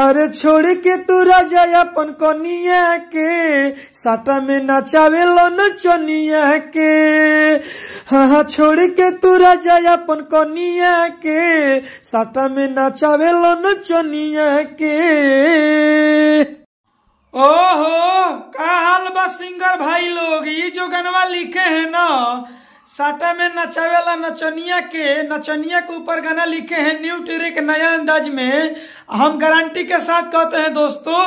अरे छोड़ के तू राजा अपन कनिया के साटा में नचावे लो चनिया के हाँ छोड़ के तू राजा अपन कनिया के साटा में नचावे लो चनिया के ओहो का हाल बा सिंगर भाई लोग ये जो गनवा लिखे है ना साटा में नचावेला नचनिया के नचनिया के ऊपर गाना लिखे हैं न्यू ट्रिक नया अंदाज में हम गारंटी के साथ कहते हैं दोस्तों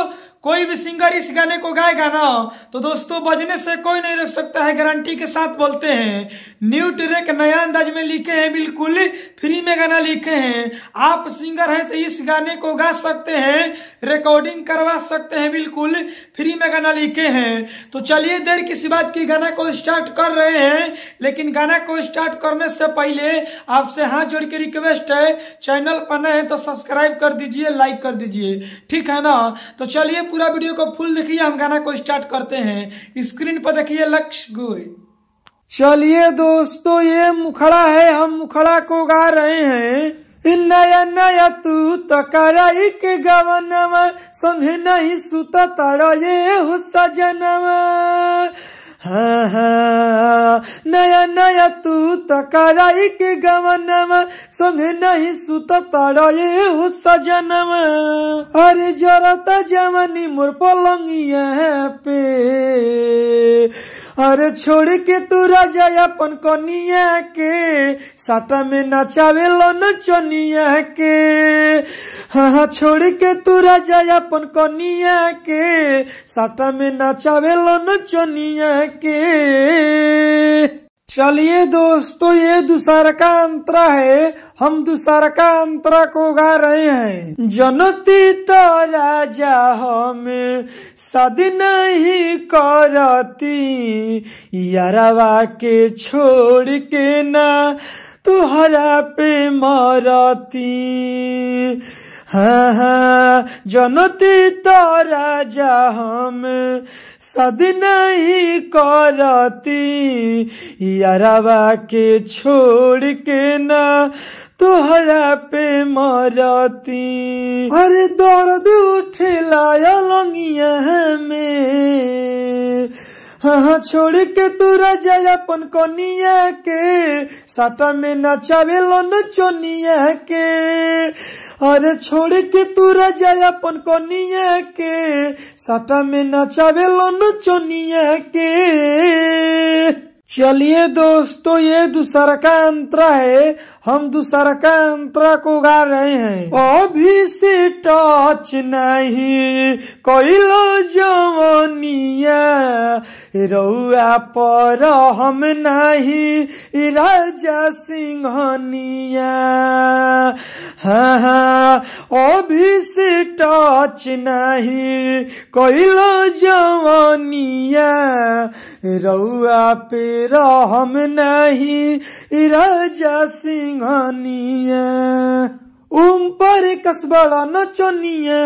कोई भी सिंगर इस गाने को गाएगा ना तो दोस्तों बजने से कोई नहीं रोक सकता है गारंटी के साथ बोलते हैं न्यू ट्रैक नया अंदाज में लिखे हैं बिल्कुल फ्री में गाना लिखे हैं आप सिंगर हैं तो इस गाने को गा सकते हैं रिकॉर्डिंग करवा सकते हैं बिल्कुल फ्री में गाना लिखे हैं तो चलिए देर किसी बात की गाना को स्टार्ट कर रहे हैं लेकिन गाना को स्टार्ट करने से पहले आपसे हाथ जोड़ के रिक्वेस्ट है चैनल पर नए हैं तो सब्सक्राइब कर दीजिए लाइक कर दीजिए ठीक है ना तो चलिए पूरा वीडियो को फुल देखिए हम गाना को स्टार्ट करते हैं स्क्रीन पर देखिए लक्ष्य गोय चलिए दोस्तों ये मुखड़ा है हम मुखड़ा को गा रहे हैं नया नया तू तो कराई के गवनवा संग नहीं सुत तारा ये हो सजनवा हाँ हाँ नया नया तू तो कराई के गवनवा संग नहीं सुत तारा ये हो सजनवा अरे जरा तो जवानी मोर पलंगिया पे अरे छोड़ के तू राजा अपन कनिया के साटा में नचावे लो नचनिया के हाँ छोड़ के तू राजा अपन कनिया के साटा में नचावे लो नचनिया के चलिए दोस्तों ये दूसर का अंतरा है हम दूसरा का अंतरा को गा रहे हैं जनती तो राजा हम शादी नहीं करती यारवा के छोड़ के ना तुहरा पे मरती জনতি তরা যাহম সদিনাই করতি ইয়ারাবা के छोड़ के ना तुहरा पे मरती अरे दर्द उठला लंगिया में हाँ, हाँ छोड़ के तू राजा अपन कनिया के साटा में नचावे लो नचनिया के अरे छोड़ के तू रजा अपन कोनिया के साटा में नचावे लोन चोनिया के चलिए दोस्तों ये दूसरा का अंतरा है हम दूसरा का अंतरा को गा रहे हैं अभी से टच नहीं लो जवनिया रउआ पर हम नहीं राजा सिंहनिया हाँ हाँ अभी से टच नहीं लो जवानिया रउआ पे रहम नहीं राजा सिंहनिए उम पर कसबड़ा नचनिए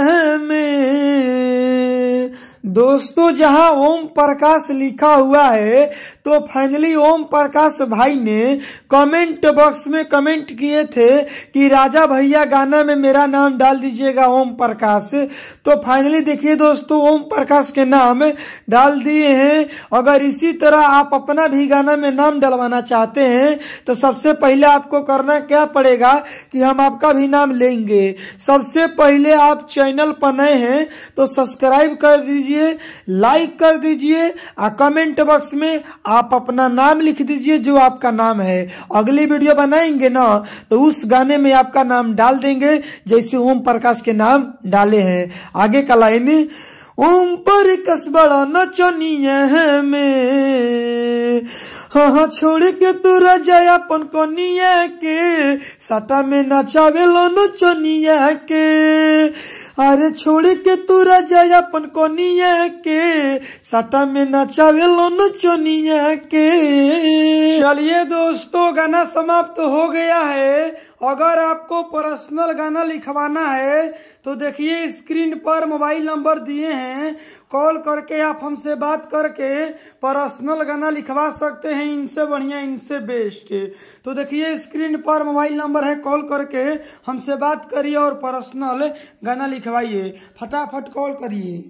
में दोस्तों जहां ओम प्रकाश लिखा हुआ है तो फाइनली ओम प्रकाश भाई ने कमेंट बॉक्स में कमेंट किए थे कि राजा भैया गाना में मेरा नाम डाल दीजिएगा ओम प्रकाश तो फाइनली देखिए दोस्तों ओम प्रकाश के नाम डाल दिए हैं अगर इसी तरह आप अपना भी गाना में नाम डलवाना चाहते हैं तो सबसे पहले आपको करना क्या पड़ेगा कि हम आपका भी नाम लेंगे सबसे पहले आप चैनल पर नए हैं तो सब्सक्राइब कर दीजिए लाइक कर दीजिए और कमेंट बॉक्स में आप अपना नाम लिख दीजिए जो आपका नाम है अगली वीडियो बनाएंगे ना तो उस गाने में आपका नाम डाल देंगे जैसे ओम प्रकाश के नाम डाले हैं आगे का लाइन ओम प्रकाश बड़ा नचनिए है मैं हाँ हाँ छोड़ के तू रजाया अपन कनिया के साटा में नचावे लोनो चनिया के अरे छोड़ के तू रजाया अपन कनिया के साटा में नचावे लोनो चनिया के चलिए दोस्तों गाना समाप्त तो हो गया है अगर आपको पर्सनल गाना लिखवाना है तो देखिए स्क्रीन पर मोबाइल नंबर दिए हैं कॉल करके आप हमसे बात करके पर्सनल गाना लिखवा सकते हैं इनसे बढ़िया इनसे बेस्ट तो देखिए स्क्रीन पर मोबाइल नंबर है कॉल करके हमसे बात करिए और पर्सनल गाना लिखवाइए फटाफट कॉल करिए